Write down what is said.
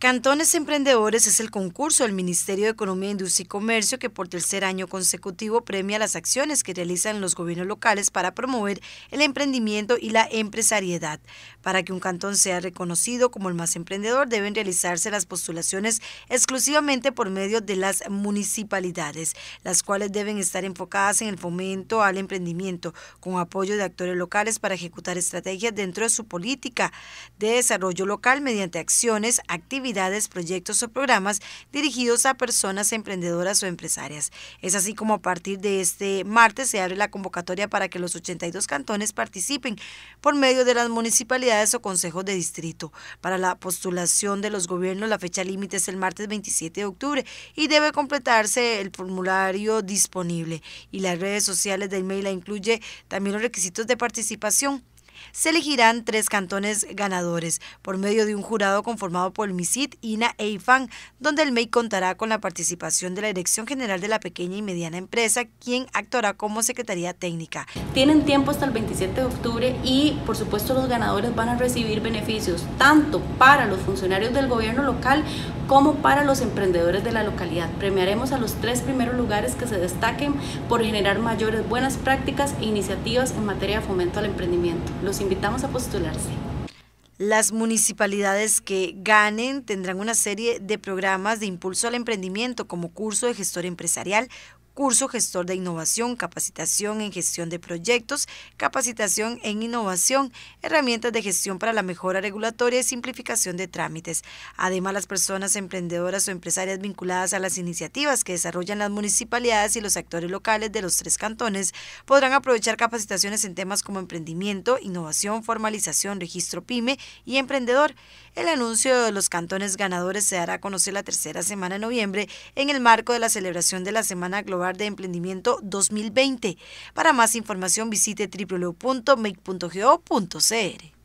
Cantones Emprendedores es el concurso del Ministerio de Economía, Industria y Comercio que por tercer año consecutivo premia las acciones que realizan los gobiernos locales para promover el emprendimiento y la empresariedad. Para que un cantón sea reconocido como el más emprendedor deben realizarse las postulaciones exclusivamente por medio de las municipalidades, las cuales deben estar enfocadas en el fomento al emprendimiento con apoyo de actores locales para ejecutar estrategias dentro de su política de desarrollo local mediante acciones, actividades, proyectos o programas dirigidos a personas emprendedoras o empresarias. Es así como a partir de este martes se abre la convocatoria para que los 82 cantones participen por medio de las municipalidades o consejos de distrito. Para la postulación de los gobiernos, la fecha límite es el martes 27 de octubre y debe completarse el formulario disponible. Y las redes sociales del mail incluye también los requisitos de participación se elegirán tres cantones ganadores por medio de un jurado conformado por el MISIT, INA e IFAN, donde el MEI contará con la participación de la Dirección General de la Pequeña y Mediana Empresa, quien actuará como Secretaría Técnica. Tienen tiempo hasta el 27 de octubre y, por supuesto, los ganadores van a recibir beneficios tanto para los funcionarios del gobierno local como para los emprendedores de la localidad. Premiaremos a los tres primeros lugares que se destaquen por generar mayores buenas prácticas e iniciativas en materia de fomento al emprendimiento. Los invitamos a postularse. Las municipalidades que ganen tendrán una serie de programas de impulso al emprendimiento como curso de gestor empresarial, curso gestor de innovación, capacitación en gestión de proyectos, capacitación en innovación, herramientas de gestión para la mejora regulatoria y simplificación de trámites. Además, las personas emprendedoras o empresarias vinculadas a las iniciativas que desarrollan las municipalidades y los actores locales de los tres cantones podrán aprovechar capacitaciones en temas como emprendimiento, innovación, formalización, registro PYME y emprendedor. El anuncio de los cantones ganadores se dará a conocer la tercera semana de noviembre en el marco de la celebración de la Semana Global de Emprendimiento 2020. Para más información visite www.make.go.cr.